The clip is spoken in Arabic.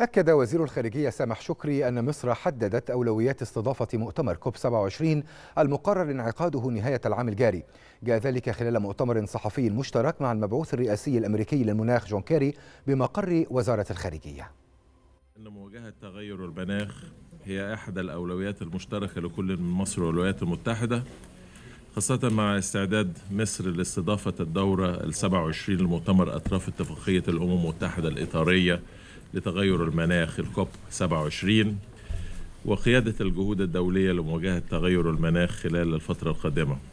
أكد وزير الخارجية سامح شكري أن مصر حددت أولويات استضافة مؤتمر كوب 27 المقرر انعقاده نهاية العام الجاري جاء ذلك خلال مؤتمر صحفي مشترك مع المبعوث الرئاسي الأمريكي للمناخ جون كيري بمقر وزارة الخارجية أن مواجهة تغير المناخ هي أحد الأولويات المشتركة لكل من مصر والولايات المتحدة خاصة مع استعداد مصر لاستضافة الدورة ال 27 لمؤتمر أطراف اتفاقية الأمم المتحدة الإطارية لتغير المناخ الكوب 27 وقيادة الجهود الدولية لمواجهة تغير المناخ خلال الفترة القادمة